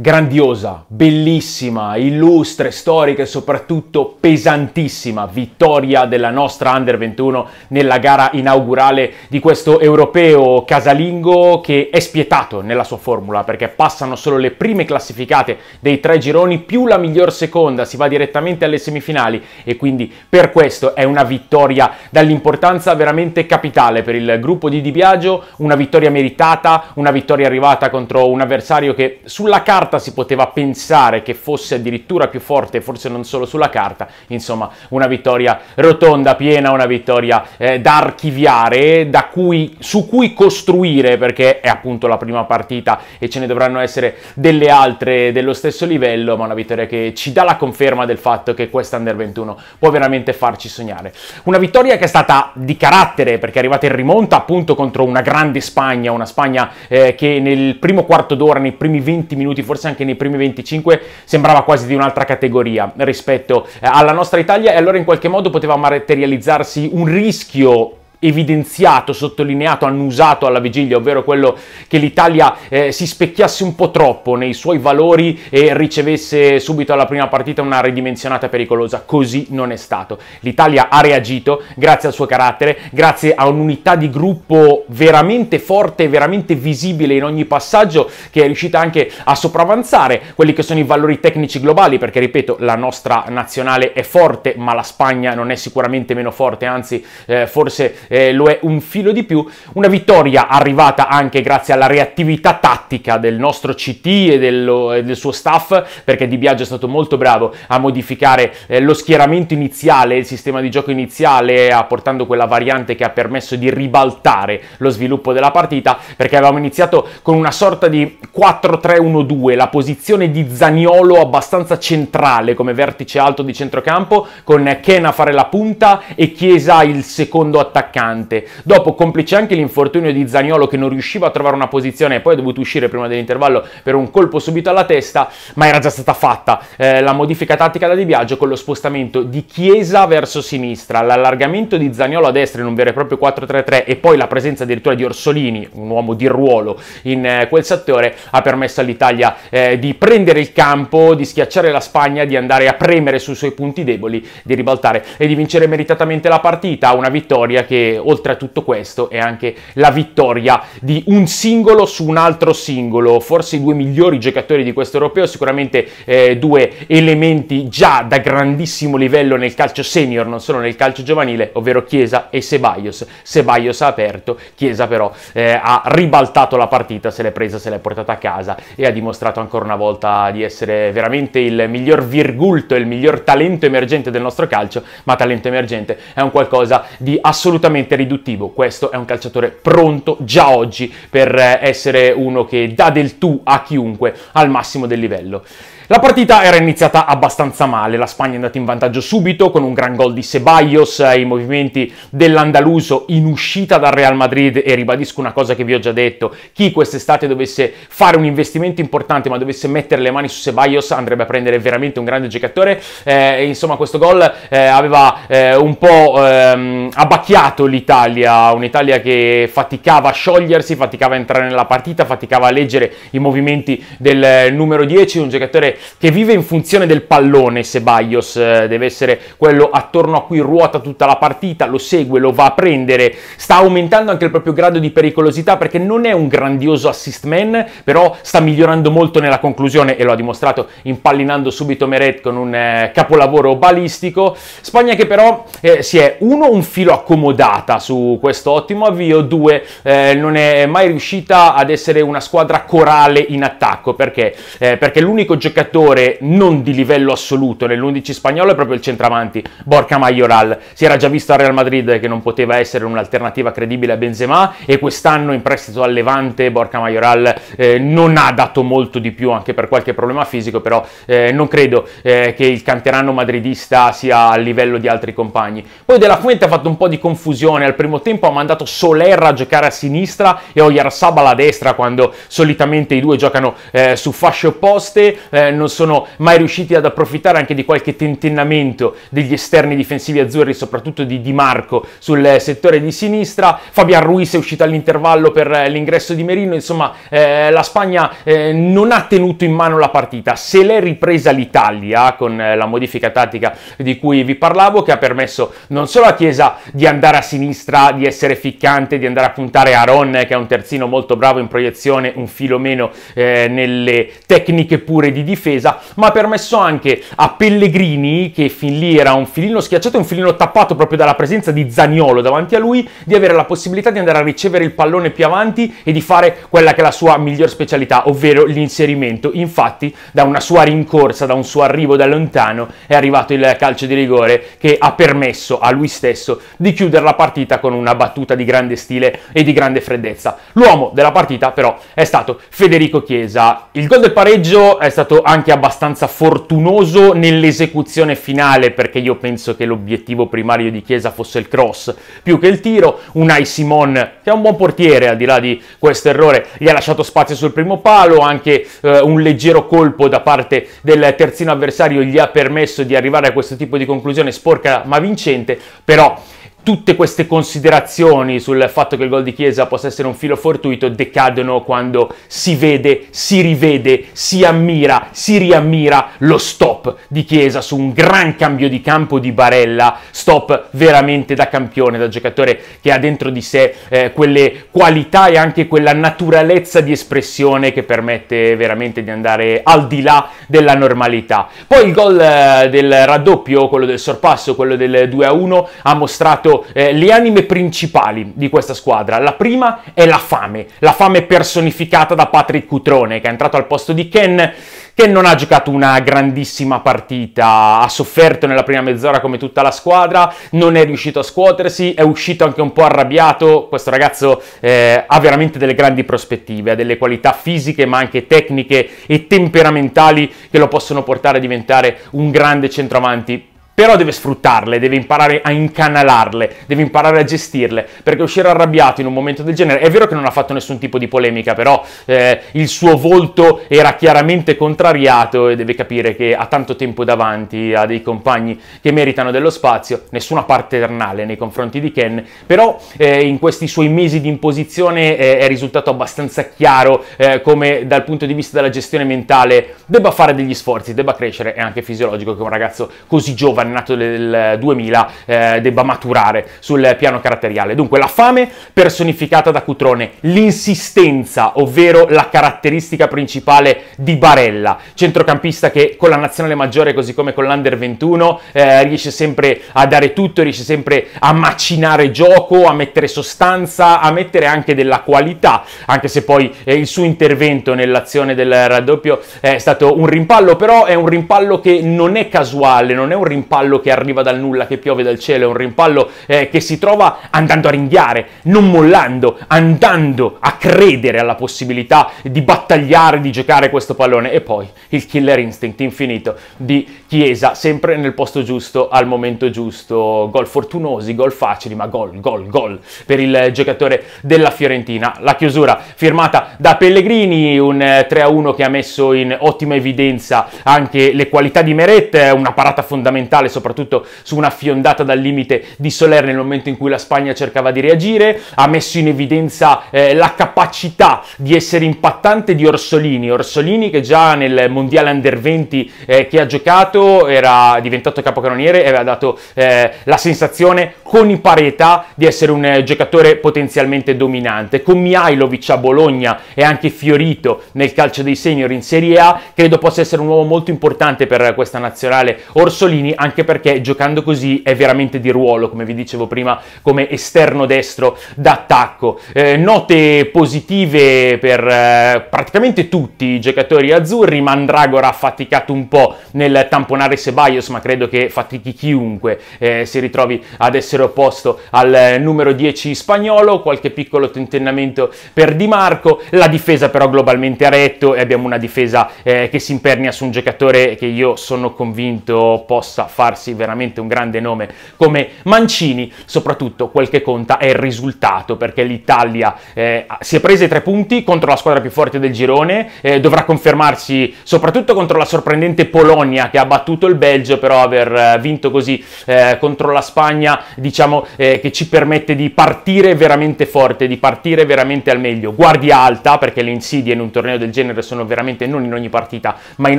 grandiosa, bellissima, illustre, storica e soprattutto pesantissima vittoria della nostra Under 21 nella gara inaugurale di questo europeo casalingo che è spietato nella sua formula perché passano solo le prime classificate dei tre gironi più la miglior seconda, si va direttamente alle semifinali e quindi per questo è una vittoria dall'importanza veramente capitale per il gruppo di Di Biagio, una vittoria meritata, una vittoria arrivata contro un avversario che sulla carta carta, si poteva pensare che fosse addirittura più forte, forse non solo sulla carta, insomma una vittoria rotonda, piena, una vittoria eh, da archiviare, da cui, su cui costruire, perché è appunto la prima partita e ce ne dovranno essere delle altre dello stesso livello, ma una vittoria che ci dà la conferma del fatto che questa Under 21 può veramente farci sognare. Una vittoria che è stata di carattere, perché è arrivata in rimonta appunto contro una grande Spagna, una Spagna eh, che nel primo quarto d'ora, nei primi 20 minuti, forse forse anche nei primi 25 sembrava quasi di un'altra categoria rispetto eh, alla nostra Italia e allora in qualche modo poteva materializzarsi un rischio evidenziato, sottolineato, annusato alla vigilia, ovvero quello che l'Italia eh, si specchiasse un po' troppo nei suoi valori e ricevesse subito alla prima partita una ridimensionata pericolosa. Così non è stato. L'Italia ha reagito grazie al suo carattere, grazie a un'unità di gruppo veramente forte, veramente visibile in ogni passaggio, che è riuscita anche a sopravanzare quelli che sono i valori tecnici globali, perché ripeto, la nostra nazionale è forte, ma la Spagna non è sicuramente meno forte, anzi eh, forse eh, lo è un filo di più. Una vittoria arrivata anche grazie alla reattività tattica del nostro CT e, dello, e del suo staff, perché Di Biagio è stato molto bravo a modificare eh, lo schieramento iniziale, il sistema di gioco iniziale, apportando quella variante che ha permesso di ribaltare lo sviluppo della partita, perché avevamo iniziato con una sorta di 4-3-1-2, la posizione di Zaniolo abbastanza centrale come vertice alto di centrocampo, con Ken a fare la punta e Chiesa il secondo attaccante attaccante. Dopo complice anche l'infortunio di Zagnolo che non riusciva a trovare una posizione e poi ha dovuto uscire prima dell'intervallo per un colpo subito alla testa, ma era già stata fatta eh, la modifica tattica da Di Biagio con lo spostamento di Chiesa verso sinistra, l'allargamento di Zagnolo a destra in un vero e proprio 4-3-3 e poi la presenza addirittura di Orsolini, un uomo di ruolo in eh, quel settore, ha permesso all'Italia eh, di prendere il campo, di schiacciare la Spagna, di andare a premere sui suoi punti deboli, di ribaltare e di vincere meritatamente la partita, una vittoria che oltre a tutto questo è anche la vittoria di un singolo su un altro singolo, forse i due migliori giocatori di questo europeo, sicuramente eh, due elementi già da grandissimo livello nel calcio senior, non solo nel calcio giovanile, ovvero Chiesa e Sebaios. Sebaios ha aperto, Chiesa però eh, ha ribaltato la partita, se l'è presa, se l'è portata a casa e ha dimostrato ancora una volta di essere veramente il miglior virgulto, il miglior talento emergente del nostro calcio, ma talento emergente è un qualcosa di assolutamente veramente riduttivo. Questo è un calciatore pronto già oggi per eh, essere uno che dà del tu a chiunque al massimo del livello. La partita era iniziata abbastanza male, la Spagna è andata in vantaggio subito con un gran gol di Ceballos, i movimenti dell'Andaluso in uscita dal Real Madrid e ribadisco una cosa che vi ho già detto, chi quest'estate dovesse fare un investimento importante ma dovesse mettere le mani su Ceballos andrebbe a prendere veramente un grande giocatore, eh, insomma questo gol eh, aveva eh, un po' ehm, abbacchiato l'Italia, un'Italia che faticava a sciogliersi, faticava a entrare nella partita, faticava a leggere i movimenti del eh, numero 10, un giocatore che vive in funzione del pallone, Sebaios eh, deve essere quello attorno a cui ruota tutta la partita, lo segue, lo va a prendere, sta aumentando anche il proprio grado di pericolosità perché non è un grandioso assist man, però sta migliorando molto nella conclusione e lo ha dimostrato impallinando subito Meret con un eh, capolavoro balistico. Spagna che però eh, si è uno un filo accomodata su questo ottimo avvio, due eh, non è mai riuscita ad essere una squadra corale in attacco perché, eh, perché l'unico giocatore giocatore non di livello assoluto nell'11 spagnolo è proprio il centravanti, Borca Majoral. Si era già visto al Real Madrid che non poteva essere un'alternativa credibile a Benzema e quest'anno in prestito al Levante Borca Majoral eh, non ha dato molto di più anche per qualche problema fisico, però eh, non credo eh, che il canterano madridista sia a livello di altri compagni. Poi della Fuente ha fatto un po' di confusione, al primo tempo ha mandato Soler a giocare a sinistra e Oyarzabal alla destra quando solitamente i due giocano eh, su fasce opposte, eh, non sono mai riusciti ad approfittare anche di qualche tentennamento degli esterni difensivi azzurri, soprattutto di Di Marco sul eh, settore di sinistra. Fabian Ruiz è uscito all'intervallo per eh, l'ingresso di Merino, insomma eh, la Spagna eh, non ha tenuto in mano la partita, se l'è ripresa l'Italia con eh, la modifica tattica di cui vi parlavo che ha permesso non solo a Chiesa di andare a sinistra, di essere ficcante, di andare a puntare a Ron che è un terzino molto bravo in proiezione, un filo meno eh, nelle tecniche pure di difesa, difesa, ma ha permesso anche a Pellegrini, che fin lì era un filino schiacciato e un filino tappato proprio dalla presenza di Zaniolo davanti a lui, di avere la possibilità di andare a ricevere il pallone più avanti e di fare quella che è la sua miglior specialità, ovvero l'inserimento. Infatti, da una sua rincorsa, da un suo arrivo da lontano, è arrivato il calcio di rigore che ha permesso a lui stesso di chiudere la partita con una battuta di grande stile e di grande freddezza. L'uomo della partita, però, è stato Federico Chiesa. Il gol del pareggio è stato anche abbastanza fortunoso nell'esecuzione finale perché io penso che l'obiettivo primario di Chiesa fosse il cross più che il tiro, Un Ai Simon che è un buon portiere al di là di questo errore gli ha lasciato spazio sul primo palo, anche eh, un leggero colpo da parte del terzino avversario gli ha permesso di arrivare a questo tipo di conclusione sporca ma vincente, però tutte queste considerazioni sul fatto che il gol di Chiesa possa essere un filo fortuito decadono quando si vede, si rivede, si ammira, si riammira lo stop di Chiesa su un gran cambio di campo di Barella, stop veramente da campione, da giocatore che ha dentro di sé eh, quelle qualità e anche quella naturalezza di espressione che permette veramente di andare al di là della normalità. Poi il gol eh, del raddoppio, quello del sorpasso, quello del 2-1 ha mostrato citato eh, le anime principali di questa squadra. La prima è la fame, la fame personificata da Patrick Cutrone, che è entrato al posto di Ken, che non ha giocato una grandissima partita, ha sofferto nella prima mezz'ora come tutta la squadra, non è riuscito a scuotersi, è uscito anche un po' arrabbiato. Questo ragazzo eh, ha veramente delle grandi prospettive, ha delle qualità fisiche ma anche tecniche e temperamentali che lo possono portare a diventare un grande centravanti però deve sfruttarle, deve imparare a incanalarle, deve imparare a gestirle, perché uscire arrabbiato in un momento del genere, è vero che non ha fatto nessun tipo di polemica, però eh, il suo volto era chiaramente contrariato e deve capire che ha tanto tempo davanti, ha dei compagni che meritano dello spazio, nessuna paternale nei confronti di Ken, però eh, in questi suoi mesi di imposizione eh, è risultato abbastanza chiaro eh, come dal punto di vista della gestione mentale debba fare degli sforzi, debba crescere, è anche fisiologico che un ragazzo così giovane annenato del 2000 eh, debba maturare sul piano caratteriale. Dunque la fame personificata da Cutrone, l'insistenza, ovvero la caratteristica principale di Barella, centrocampista che con la nazionale maggiore così come con l'Under 21 eh, riesce sempre a dare tutto, riesce sempre a macinare gioco, a mettere sostanza, a mettere anche della qualità, anche se poi eh, il suo intervento nell'azione del raddoppio è stato un rimpallo, però è un rimpallo che non è casuale, non è un rimpallo rimpallo che arriva dal nulla, che piove dal cielo, è un rimpallo eh, che si trova andando a ringhiare, non mollando, andando a credere alla possibilità di battagliare, di giocare questo pallone. E poi il killer instinct infinito di Chiesa, sempre nel posto giusto, al momento giusto. Gol fortunosi, gol facili, ma gol, gol, gol per il giocatore della Fiorentina. La chiusura firmata da Pellegrini, un 3-1 eh, che ha messo in ottima evidenza anche le qualità di Meret, una parata fondamentale centrale, soprattutto su una fiondata dal limite di Soler nel momento in cui la Spagna cercava di reagire, ha messo in evidenza eh, la capacità di essere impattante di Orsolini, Orsolini che già nel Mondiale Under 20 eh, che ha giocato era diventato capocannoniere e aveva dato eh, la sensazione con parietà di essere un eh, giocatore potenzialmente dominante. Con Mihailovic a Bologna e anche Fiorito nel calcio dei senior in Serie A, credo possa essere un uomo molto importante per questa nazionale Orsolini, anche anche perché giocando così è veramente di ruolo, come vi dicevo prima, come esterno destro d'attacco. Eh, note positive per eh, praticamente tutti i giocatori azzurri, Mandragora ha faticato un po' nel tamponare Sebaios, ma credo che fatichi chiunque eh, si ritrovi ad essere opposto al numero 10 spagnolo, qualche piccolo tentennamento per Di Marco, la difesa però globalmente a retto e abbiamo una difesa eh, che si impernia su un giocatore che io sono convinto possa farsi veramente un grande nome come Mancini, soprattutto quel che conta è il risultato, perché l'Italia eh, si è presa i tre punti contro la squadra più forte del girone, eh, dovrà confermarsi soprattutto contro la sorprendente Polonia che ha battuto il Belgio, però aver eh, vinto così eh, contro la Spagna, diciamo eh, che ci permette di partire veramente forte, di partire veramente al meglio. Guardia alta, perché le insidie in un torneo del genere sono veramente non in ogni partita, ma in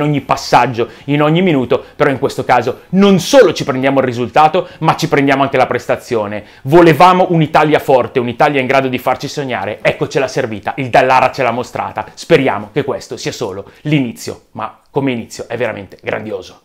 ogni passaggio, in ogni minuto, però in questo caso non non solo ci prendiamo il risultato, ma ci prendiamo anche la prestazione. Volevamo un'Italia forte, un'Italia in grado di farci sognare. Eccocela servita, il Dallara ce l'ha mostrata. Speriamo che questo sia solo l'inizio, ma come inizio è veramente grandioso.